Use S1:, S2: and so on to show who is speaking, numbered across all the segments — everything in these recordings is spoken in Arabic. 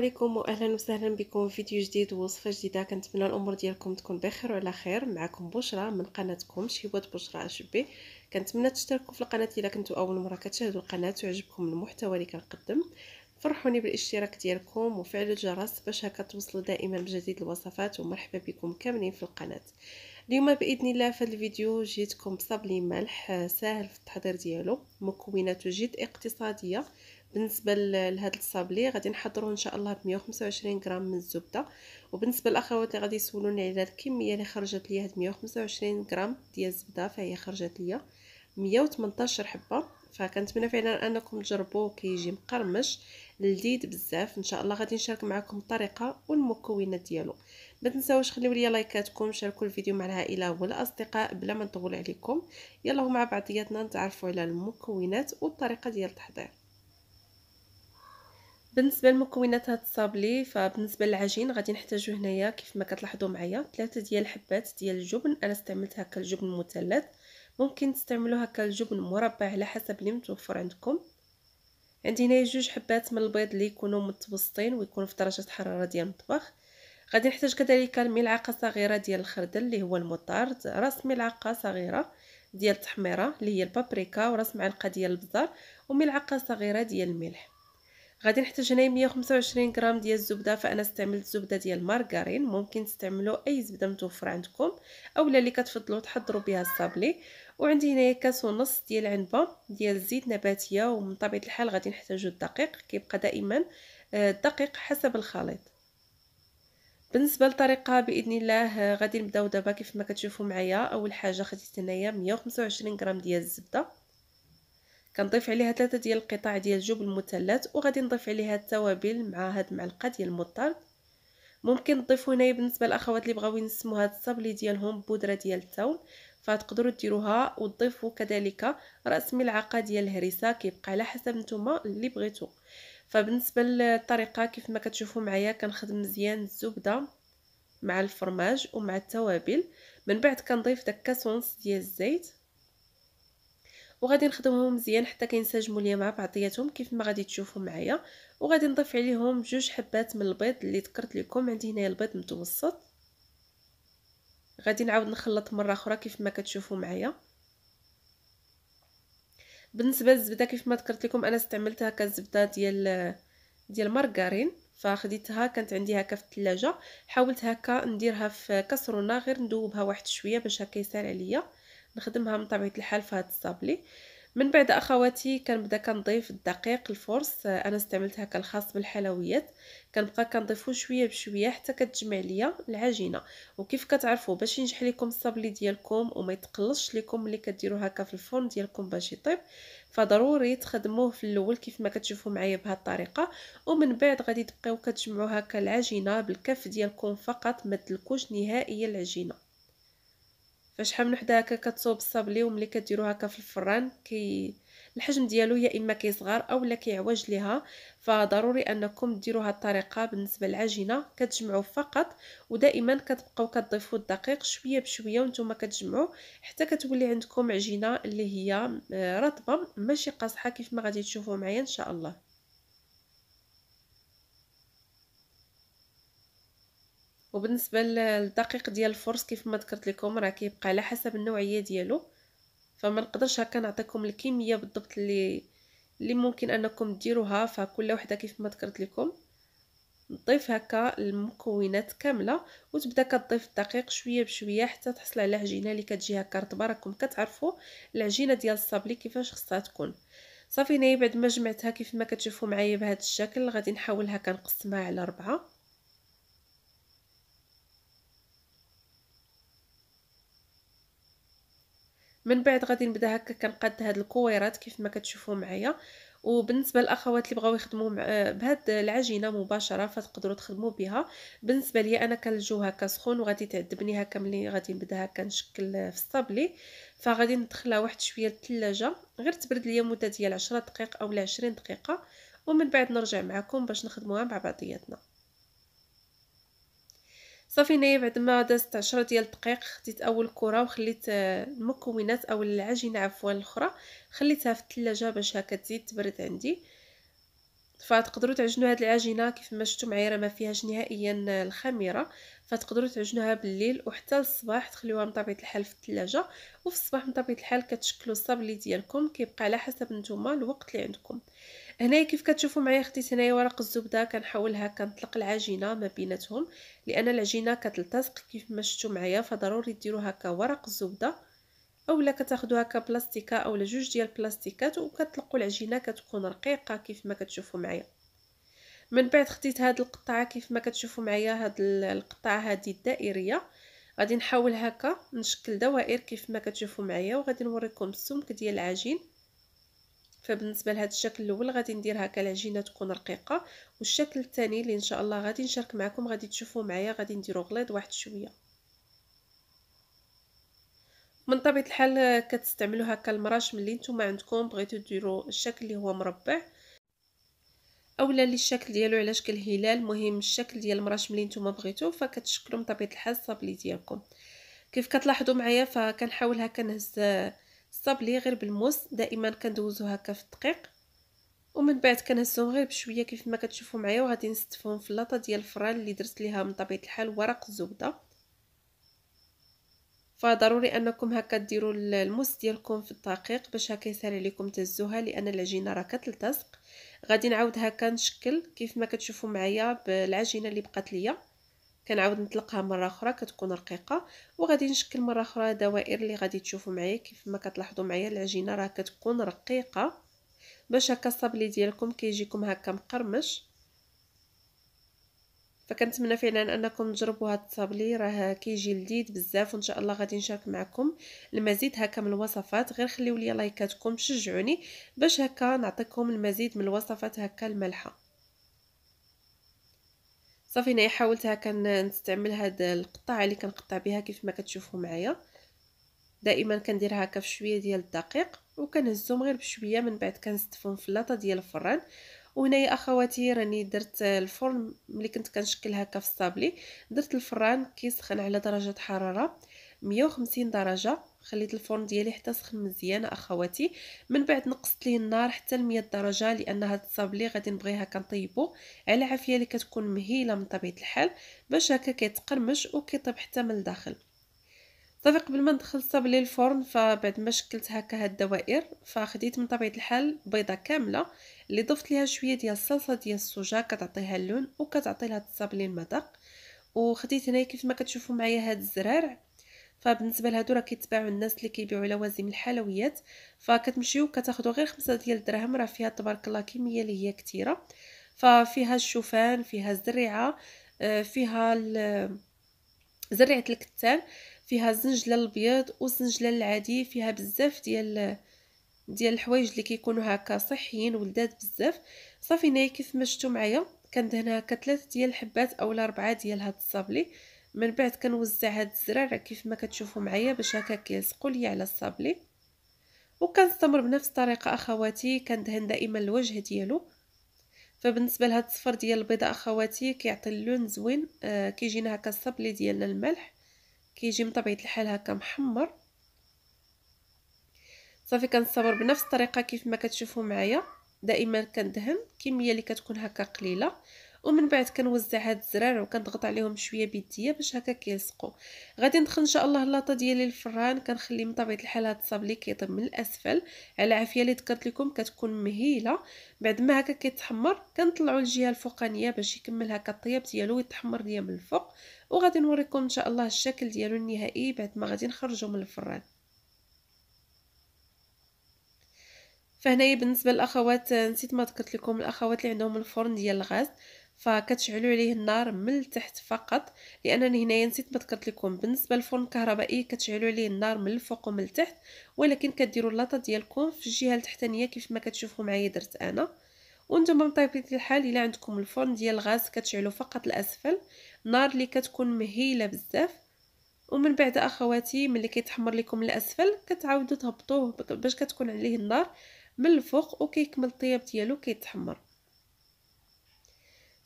S1: عليكم واهلا وسهلا بكم في فيديو جديد ووصفه جديده كنتمنى الامور ديالكم تكون بخير وعلى خير معكم بشرى من قناتكم شيوات بشرى اشبي كنتمنى تشتركوا في القناه الا كنتو اول مره كتشاهدوا القناه ويعجبكم المحتوى اللي كنقدم فرحوني بالاشتراك ديالكم وفعل الجرس باش هكا توصلوا دائما بجديد الوصفات ومرحبا بكم كاملين في القناه اليوم باذن الله في الفيديو جيتكم بصبلي ملح آه، ساهل في التحضير ديالو مكوناته جد اقتصاديه بالنسبه لهذا الصابلي غادي نحضروه ان شاء الله ب 125 غرام من الزبده وبالنسبه للاخوات اللي غادي يسولوني على الكميه اللي خرجت ليا هاد 125 غرام ديال الزبده فهي خرجت ليا 118 حبه فكنتمنى فعلا انكم تجربوه كيجي مقرمش لذيذ بزاف ان شاء الله غادي نشارك معكم الطريقه والمكونات ديالو ما تنساوش خليو لي لايكاتكم شاركوا الفيديو مع العائله والاصدقاء بلا ما نطول عليكم يلا مع بعضياتنا نتعرفوا على المكونات والطريقه ديال التحضير بالنسبه لمكونات هاد الصابلي فبالنسبه للعجين غادي نحتاجو هنايا كيف ما كتلاحظوا معايا ثلاثه ديال الحبات ديال الجبن انا استعملت هكا الجبن المثلث ممكن تستعملوا هكا الجبن مربع على حسب اللي متوفر عندكم عندي هنايا جوج حبات من البيض اللي يكونوا متوسطين ويكونوا في درجه حراره ديال المطبخ غادي نحتاج كذلك ملعقه صغيره ديال الخردل اللي هو المطارد راس ملعقه صغيره ديال التحميره اللي هي البابريكا وراس معلقه ديال البزار وملعقه صغيره ديال الملح غادي نحتاج هنايا 125 غرام ديال الزبده فانا استعملت زبده ديال مارغرين ممكن تستعملوا اي زبده متوفره عندكم اولا اللي كتفضلوا تحضروا بها الصابلي وعندي هنايا كاس ونص ديال عنبه ديال الزيت نباتيه ومن طبيعه الحال غادي نحتاجوا الدقيق كيبقى دائما آه، الدقيق حسب الخليط بالنسبه للطريقه باذن الله آه، غادي نبداو دابا كيف ما كتشوفوا معايا اول حاجه خديت هنايا 125 غرام ديال الزبده كنضيف عليها ثلاثة ديال القطع ديال الجبن المثلث وغادي نضيف عليها التوابل مع هاد المعلقه ديال المطرد ممكن تضيفوا هنايا بالنسبه للاخوات اللي بغاو ينسموا هاد الصابلي ديالهم بودره ديال التون فتقدروا ديروها وتضيفوا كذلك راس ملعقه ديال الهريسه كيبقى على حسب نتوما اللي بغيتو فبالنسبه للطريقه كيف ما كتشوفوا معايا كنخدم مزيان الزبده مع الفرماج ومع التوابل من بعد كنضيف داك كاسونس ديال الزيت وغادي نخدمهم مزيان حتى كينسجموا ليا مع بعضياتهم كيف ما غادي تشوفوا معايا وغادي نضيف عليهم جوج حبات من البيض اللي ذكرت لكم عندي هنايا البيض متوسط غادي نعاود نخلط مره اخرى كيف ما كتشوفوا معايا بالنسبه للزبده كيف ما ذكرت لكم انا استعملتها كزبده ديال ديال مارغرين فخديتها كانت عندي هكا في الثلاجه حاولت هكا نديرها في كاسرونه غير ندوبها واحد شويه باش هكا يسال عليا نخدمها من طبيعه الحال في هذا الصابلي من بعد اخواتي كنبدا كنضيف الدقيق الفرص آه، انا استعملتها كالخاص بالحلويات كنبقى كنضيفو شويه بشويه حتى كتجمع ليا العجينه وكيف كتعرفوا باش ينجح لكم الصابلي ديالكم وما يتقلصش لكم ملي كديروا هكا في الفرن ديالكم باش يطيب فضروري تخدموه في الاول كيف ما كتشوفوا معايا بهذه الطريقه ومن بعد غادي تبقاو كتجمعوا هكا العجينه بالكف ديالكم فقط ما تدلكوش نهائيا العجينه فشحال من وحده هكا كتصوب الصابلي وملي كديرو هكا في الفران كي الحجم ديالو يا اما كيصغر اولا كيعوج ليها فضروري انكم ديروا هاد الطريقه بالنسبه للعجينه كتجمعوا فقط ودائما كتبقاو كتضيفوا الدقيق شويه بشويه وانتم كتجمعوا حتى كتولي عندكم عجينه اللي هي آه، رطبه ماشي قاصحه كيف ما غادي تشوفوا معايا ان شاء الله وبالنسبه للدقيق ديال الفرص كيف ما ذكرت لكم راه كيبقى على حسب النوعيه ديالو فما نقدرش هكا نعطيكم الكميه بالضبط اللي اللي ممكن انكم ديروها فكل وحده كيف ما ذكرت لكم نضيف هكا المكونات كامله وتبدا كتضيف الدقيق شويه بشويه حتى تحصل على عجينه اللي كتجي هكا رطبه راكم كتعرفوا العجينه ديال الصابلي كيفاش خصها تكون صافي هنايا بعد ما جمعتها كيف ما كتشوفوا معايا بهذا الشكل غادي نحاول هكا نقسمها على ربعه من بعد غادي نبدا هكا كنقاد هاد الكويرات كيف ما كتشوفوا معايا وبالنسبه للاخوات اللي بغاو يخدموا بهاد العجينه مباشره فتقدروا تخدموا بها بالنسبه ليا انا كنلجو هكا سخون وغادي تعذبني هكا ملي غادي نبدا هكا نشكل في الصابلي فغادي ندخلها واحد شويه للثلاجه غير تبرد ليا مده ديال 10 دقائق اولا 20 دقيقه ومن بعد نرجع معكم باش نخدموها مع بعضياتنا صافي هنايا بعد ما دازت عشرة ديال الدقائق خديت اول كره وخليت آه، المكونات او العجينه عفوا الاخرى خليتها في الثلاجه باش هكا تزيد تبرد عندي فتقدروا تعجنوا هاد العجينه كيف ما شفتوا معايا راه ما فيهاش نهائيا الخميره فتقدروا تعجنوها بالليل وحتى الصباح تخليوها من طبيعه الحال في الثلاجه وفي الصباح من طبيعه الحال كتشكلوا الصابلي ديالكم كيبقى على حسب نتوما الوقت اللي عندكم هنا كيف كتشوفوا معايا خديت هنايا ورق الزبده كنحاول هكا نطلق العجينه ما بيناتهم لان العجينه كتلتصق كيف ما شفتوا معايا فضروري ديروا هكا ورق الزبده اولا كتاخذوا هكا بلاستيكه اولا جوج ديال البلاستيكات وكتطلقوا العجينه كتكون رقيقه كيف ما كتشوفوا معايا من بعد خديت هاد القطعه كيف ما كتشوفوا معايا هاد القطعه هذه الدائريه غادي نحاول هكا نشكل دوائر كيف ما كتشوفوا معايا وغادي نوريكم السمك ديال العجين فبالنسبه لهذا الشكل الاول غادي ندير هكا العجينه تكون رقيقه والشكل الثاني اللي ان شاء الله غادي نشارك معكم غادي تشوفوا معايا غادي نديرو غليظ واحد شويه من طبيعه الحال كتستعملوا هكا المراش ملي نتوما عندكم بغيتو ديروا الشكل اللي هو مربع اولا اللي الشكل ديالو على شكل هلال المهم الشكل ديال المراش ملي نتوما بغيتو فكتشكلوا من طبيعه الحال الصابلي ديالكم كيف كتلاحظوا معايا فكنحاول هكا نهز الصابلي غير بالموس دائما كندوزو هكا في الدقيق ومن بعد كنهزهم غير بشويه كيف ما كتشوفوا معايا وغادي نستفهم في لاطه ديال الفران اللي درت ليها من طبيعه الحال ورق الزبده فضروري انكم هكا ديروا الموس ديالكم في الدقيق باش هكا يسهل عليكم تهزوها لان العجينه راه كتلتصق غادي نعاود هكا نشكل كيف ما كتشوفوا معايا بالعجينه اللي بقات ليا كنعاود نطلقها مره اخرى كتكون رقيقه وغادي نشكل مره اخرى دوائر اللي غادي تشوفوا معايا كيف ما كتلاحظوا معايا العجينه راه كتكون رقيقه باش هكا الصابلي ديالكم كيجيكم هكا مقرمش فكنتمنى فعلا انكم تجربوا هذا الصابلي راه كيجي لذيذ بزاف وان شاء الله غادي نشارك معكم المزيد هكا من الوصفات غير خليو لي لايكاتكم شجعوني باش هكا نعطيكم المزيد من الوصفات هكا المالحه صافي هنايا حاولت هكا نستعمل هاد القطاعه اللي كنقطع بها كيف ما كتشوفوا معايا دائما كندير هكا في شويه ديال الدقيق وكنهزهم غير بشويه من بعد كنستفهم في لاطه ديال الفران وهنايا اخواتي راني درت الفرن ملي كنت كنشكل هكا في الصابلي درت الفران كيسخن على درجه حراره 150 درجه خليت الفرن ديالي حتى سخن مزيان اخواتي من بعد نقصت ليه النار حتى ل 100 درجه لان هاد الصابلي غادي نبغيها كنطيبو على عافيه اللي كتكون مهيله من طبيعه الحال باش هكا كيتقرمش وكيطيب حتى من الداخل صافي قبل ما ندخل الصابلي الفرن فبعد ما شكلت هكا هاد الدوائر فخديت من طبيعه الحال بيضه كامله اللي ضفت ليها شويه ديال الصلصه ديال السوجا كتعطيها اللون وكتعطي لهاد الصابلي المذاق وخديت هنايا كيف ما كتشوفوا معايا هاد الزرار فبالنسبه لهادو راه كيتباعوا الناس اللي كيبيعوا لوازم الحلويات فكتمشيو كتاخذوا غير خمسة ديال الدراهم راه فيها تبارك الله كميه اللي هي كثيره ففيها الشوفان فيها الزريعه آه، فيها زريعه الكتان فيها الزنجله الابيض والزنجله العادي فيها بزاف ديال ديال الحوايج اللي كيكونوا هكا صحيين ولدات بزاف صافي هنايا كيف ما شفتوا معايا كندهن هكا ثلاثه ديال الحبات اولا اربعه ديال هاد الصابلي من بعد كنوزع هاد الزرار كيف ما كتشوفوا معايا باش هكا كيلصقوا ليا على الصابلي وكنستمر بنفس الطريقه اخواتي كندهن دائما الوجه ديالو فبالنسبه لهاد الصفر ديال البيضه اخواتي كيعطي اللون زوين آه كيجينا هكا الصابلي ديالنا الملح كيجي بطبيعه الحال هكا محمر صافي كنستمر بنفس الطريقه كيف ما كتشوفوا معايا دائما كندهن كميه اللي كتكون هكا قليله ومن بعد كنوزع هاد الزرار وكنضغط عليهم شويه بيديا باش هكا كيلصقوا غادي ندخل ان شاء الله اللاطه ديالي الفران كنخلي من طبيعه الحال هاد الصاب اللي كيطيب من الاسفل على عافيه اللي ذكرت لكم كتكون مهيله بعد ما هكا كيتحمر كنطلعوا الجهه الفوقانيه باش يكمل هكا الطياب ديالو ويتحمر ليا من الفوق وغادي نوريكم ان شاء الله الشكل ديالو النهائي بعد ما غادي نخرجو من الفران فهنايا بالنسبه للاخوات نسيت ما ذكرت لكم الاخوات اللي عندهم الفرن ديال الغاز فكتشعلوا عليه النار من التحت فقط لانني هنايا نسيت ما ذكرت لكم بالنسبه للفرن الكهربائي كتشعلوا عليه النار من الفوق ومن التحت ولكن كديروا اللاطه ديالكم في الجهه التحتانيه كيف ما كتشوفوا معايا درت انا وانتم بطبيعه الحال الا عندكم الفرن ديال الغاز كتشعلوا فقط الاسفل نار اللي كتكون مهيله بزاف ومن بعد اخواتي ملي كيتحمر لكم الاسفل كتعاودوا تهبطوه باش كتكون عليه النار من الفوق وكيكمل الطياب ديالو كيتحمر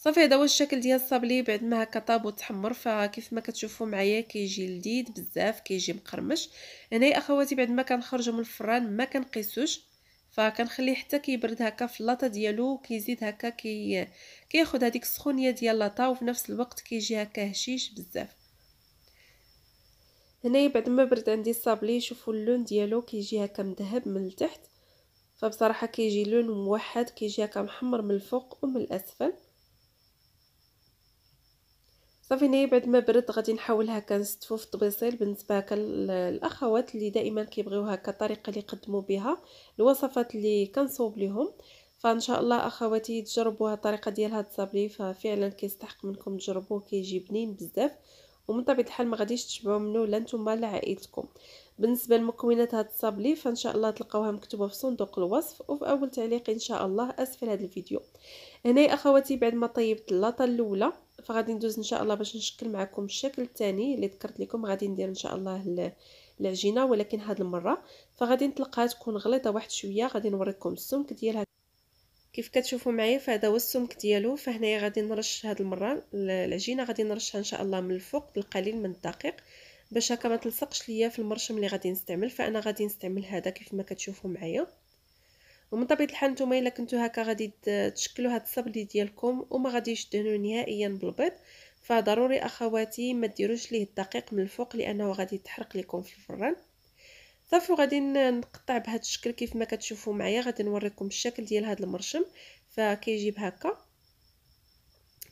S1: صافي هذا هو الشكل ديال الصابلي بعد ما هكا طاب وتحمر فكيف ما كتشوفوا معايا كيجي لذيذ بزاف كيجي مقرمش هنا يا اخواتي بعد ما كنخرجوا من الفران ما كنقيسوش فكنخليه حتى كيبرد هكا في اللاطا ديالو كيزيد هكا كي كياخذ هذيك السخونيه ديال اللاطا وفي نفس الوقت كيجي هكا هشيش بزاف هنايا بعد ما برد عندي الصابلي شوفوا اللون ديالو كيجي هكا مذهب من التحت فبصراحه كيجي لون موحد كيجي هكا محمر من الفوق ومن الاسفل صافي هنايا بعد ما برد غادي نحاول هكا نستفو في الطبيصيل بالنسبه هكا الاخوات اللي دائما كيبغيو هكا الطريقه اللي يقدموا بها الوصفات اللي كنصوب لهم فان شاء الله اخواتي تجربوا الطريقه ديال هاد الصابلي ففعلا كيستحق منكم تجربوه كيجي بنين بزاف ومن طبيعه الحال ما غاديش تشبعوا منه لا نتوما لا عائلتكم بالنسبه لمكونات هاد الصابلي فان شاء الله تلقاوها مكتوبه في صندوق الوصف وفي اول تعليق ان شاء الله اسفل هذا الفيديو هنا اخواتي بعد ما طيبت اللاطه الاولى فغادي ندوز ان شاء الله باش نشكل معكم الشكل الثاني اللي ذكرت لكم غادي ندير ان شاء الله العجينه ولكن هاد المره فغادي نطلقها تكون غليظه واحد شويه غادي نوريكم السمك ديالها كيف كتشوفوا معايا فهذا هو السمك ديالو فهنايا غادي نرش هاد المره العجينه غادي نرشها ان شاء الله من الفوق بالقليل من الدقيق باش هكا ما تلصقش ليا في المرشم اللي غادي نستعمل فانا غادي نستعمل هذا كيف ما كتشوفوا معايا ومن طبيعه الحال نتوما الا كنتو هكا غادي تشكلوا هاد الصبلي ديالكم وما غاديش تدهنوا نهائيا بالبيض فضروري اخواتي ما ديروش ليه الدقيق من الفوق لانه غادي تحرق لكم في الفران صافي غادي نقطع بهذا الشكل كيف ما كتشوفوا معايا غادي نوريكم الشكل ديال هذا المرشم فكيجي بهكا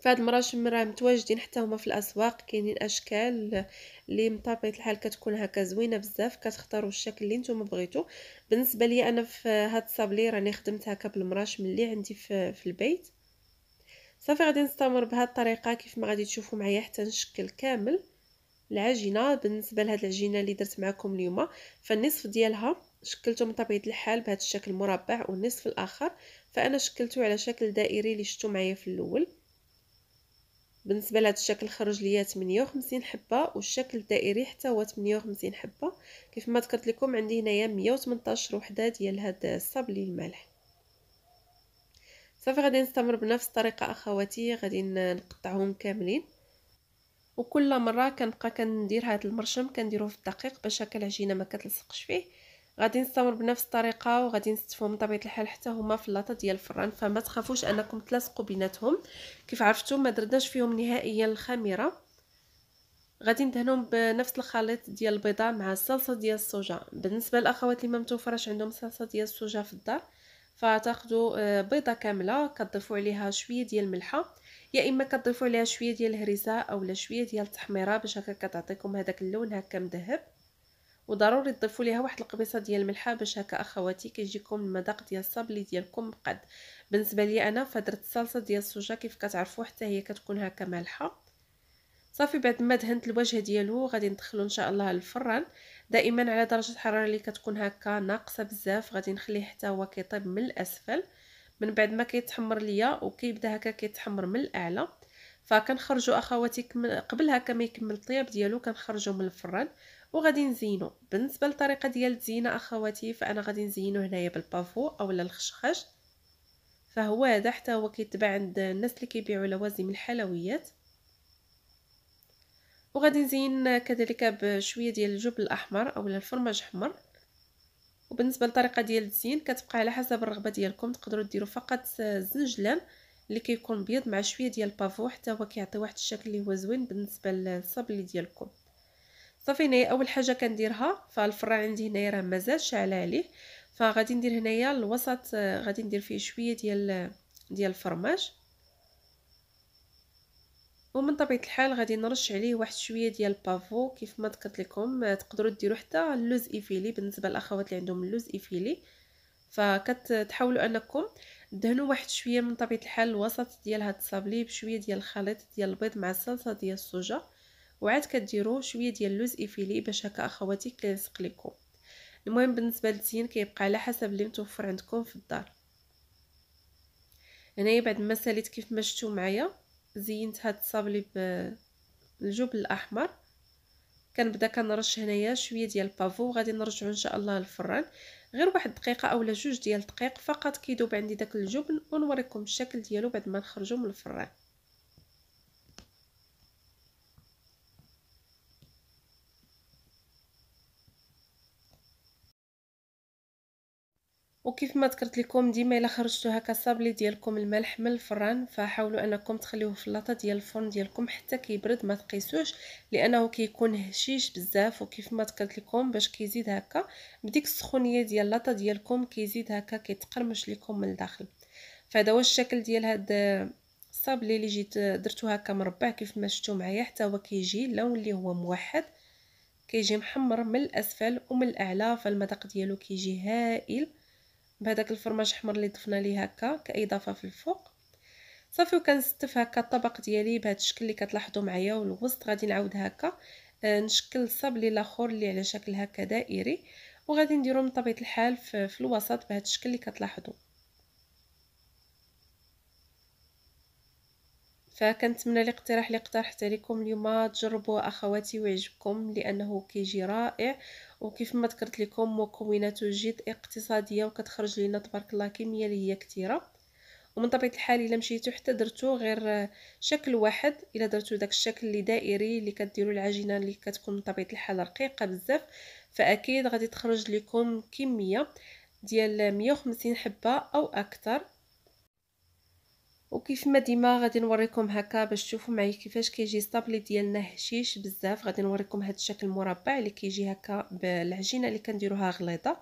S1: فهاد المراشم راه متواجدين حتى هما في الاسواق كاينين اشكال اللي مطابيت الحال كتكون هكا زوينه بزاف كتختاروا الشكل اللي نتوما بغيتو بالنسبه ليا انا في هاد الصابلي راني خدمت هكا بالمراشم اللي عندي في, في البيت صافي غادي نستمر بهاد الطريقه كيف ما غادي تشوفوا معايا حتى نشكل كامل العجينه بالنسبه لهاد العجينه اللي درت معكم اليوم فالنصف ديالها شكلته بطبيعة الحال بهذا الشكل مربع والنصف الاخر فانا شكلته على شكل دائري اللي شفتو معايا في الاول بالنسبه لهذا الشكل خرج ليا 58 حبه والشكل الدائري حتى هو 58 حبه كيف ما ذكرت لكم عندي هنايا 118 وحده ديال هاد الصابلي المالح صافي غادي نستمر بنفس الطريقه اخواتي غادي نقطعهم كاملين وكل مره كنبقى كندير هاد المرشم كنديروه في الدقيق باش هكا العجينه ما كتلصقش فيه غادي نستمر بنفس الطريقه وغادي نستفهم بطبيعه الحال حتى هما في اللاطه ديال الفران فما تخافوش انكم تلاصقوا بيناتهم كيف عرفتوا ما درناش فيهم نهائيا الخميره غادي ندهنهم بنفس الخليط ديال البيضه مع الصلصه ديال الصوجه بالنسبه للاخوات اللي ما متوفرش عندهم صلصه ديال الصوجه في الدار فتاخذوا آه، بيضه كامله كتضيفوا عليها شويه ديال الملحه يا اما كتضيفوا عليها شويه ديال الهريسه اولا شويه ديال التحميره باش هكا كتعطيكم هذاك اللون هكا مذهب وضروري تضيفوا ليها واحد القبيصه ديال الملحه باش هكا اخواتي كيجيكم المذاق ديال الصابلي ديالكم مقاد بالنسبه لي انا فدرت الصلصه ديال السوجا كيف كتعرفوا حتى هي كتكون هكا مالحه صافي بعد ما دهنت الوجه ديالو غادي ندخلو ان شاء الله الفران دائما على درجه الحراره اللي كتكون هكا ناقصه بزاف غادي نخليه حتى هو كيطيب من الاسفل من بعد ما كيتحمر ليا وكيبدا هكا كيتحمر من الاعلى فكنخرجوا اخواتي قبل هكا ما يكمل الطياب ديالو كنخرجوا من الفران وغادي نزينو بالنسبه للطريقه ديال الزينه اخواتي فانا غادي نزينو هنايا بالبافو اولا الخشخاش فهو هذا حتى هو كيتباع عند الناس اللي كيبيعوا لوازم الحلويات وغادي نزين كذلك بشويه ديال الجبن الاحمر اولا الفرماج احمر وبالنسبه للطريقه ديال الزين كتبقى على حسب الرغبه ديالكم تقدروا ديروا فقط الزنجلان اللي كيكون بيض مع شويه ديال البافو حتى هو كيعطي واحد الشكل اللي هو زوين بالنسبه للصابلي ديالكم صافي هنايا اول حاجه كنديرها فالفران عندي هنايا راه مازال شاعل عليه فغادي ندير هنايا الوسط آه، غادي ندير فيه شويه ديال آه، ديال الفرماج ومن طبيعه الحال غادي نرش عليه واحد شويه ديال البافو كيف ما ذكرت لكم آه، تقدروا ديروا حتى اللوز ايفيلي بالنسبه للاخوات اللي عندهم اللوز ايفيلي فكتحاولوا انكم دهنوا واحد شويه من طبيعه الحال الوسط ديال هاد الصابلي بشويه ديال الخليط ديال البيض مع الصلصه ديال الصوجه وعاد كديروا شويه ديال اللوز ايفيلي باش هكا اخواتي كيلصق لكم المهم بالنسبه للزين كيبقى على حسب اللي متوفر عندكم في الدار هنايا بعد ما ساليت كيف ما شفتوا معايا زينت هاد الصابلي بالجبن الاحمر كنبدا كنرش هنايا شويه ديال البافو وغادي نرجعو ان شاء الله للفران غير واحد دقيقه اولا جوج ديال الدقائق فقط كيذوب عندي داك الجبن ونوريكم الشكل ديالو بعد ما نخرجو من الفران وكيف ما ذكرت لكم ديما الا خرجتوا هكا صابلي ديالكم الملح من الفران فحاولوا انكم تخليوه في اللاطه ديال الفرن ديالكم حتى كيبرد ما تقيسوش لانه كيكون هشيش بزاف وكيف ما ذكرت لكم باش كيزيد هكا بديك السخونيه ديال اللاطه ديالكم كيزيد هكا كيتقرمش لكم من الداخل فهذا هو الشكل ديال هاد الصابلي اللي جيت درتو هكا مربع كيف ما شفتوا معايا حتى هو كيجي اللون اللي هو موحد كيجي محمر من الاسفل ومن الاعلى فالمذاق ديالو كيجي هائل بهذاك الفرماج حمر اللي ضفنا ليه هكا كاضافه في الفوق صافي وكنستف هكا الطبق ديالي بهذا الشكل اللي كتلاحظوا معايا والوسط غادي نعاود هكا آه، نشكل صابلي الاخر اللي على شكل هكا دائري وغادي نديرو من طبيعه الحال في الوسط بهذا الشكل اللي كتلاحظوا فكنتمنى الاقتراح اللي اقترحت عليكم اليوم تجربوه اخواتي ويعجبكم لانه كيجي رائع وكيف ما ذكرت لكم مكوناته جد اقتصاديه وكتخرج لنا تبارك الله كميه اللي هي كثيره ومن طبيعه الحال الا مشيتو حتى درتو غير شكل واحد الا درتو داك الشكل اللي دائري اللي كديروا العجينه اللي كتكون من طبيعه الحال رقيقه بزاف فاكيد غادي تخرج لكم كميه ديال 150 حبه او اكثر وكيف ما ديما غادي نوريكم هكا باش تشوفوا معايا كيفاش كيجي الصابلي ديالنا هشيش بزاف غادي نوريكم هذا الشكل المربع اللي كيجي هكا بالعجينه اللي كنديروها غليظه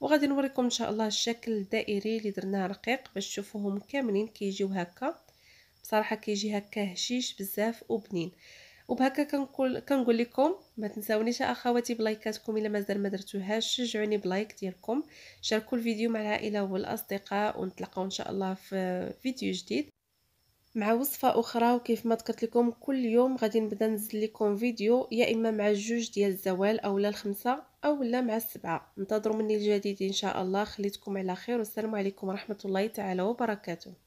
S1: وغادي نوريكم ان شاء الله الشكل الدائري اللي درناه رقيق باش تشوفوهم كاملين كيجيو هكا بصراحه كيجي هكا هشيش بزاف وبنين وبهكا كنقول كنقول لكم ما تنساونيش اخواتي بلايكاتكم الا مازال ما درتوهاش شجعوني بلايك ديالكم شاركوا الفيديو مع العائله والاصدقاء ونتلاقاو ان شاء الله في فيديو جديد مع وصفه اخرى وكيف ما ذكرت لكم كل يوم غادي نبدا نزل لكم فيديو يا اما مع الجوج ديال الزوال او لا الخمسه او لا مع السبعه انتظروا مني الجديد ان شاء الله خليتكم على خير والسلام عليكم ورحمه الله تعالى وبركاته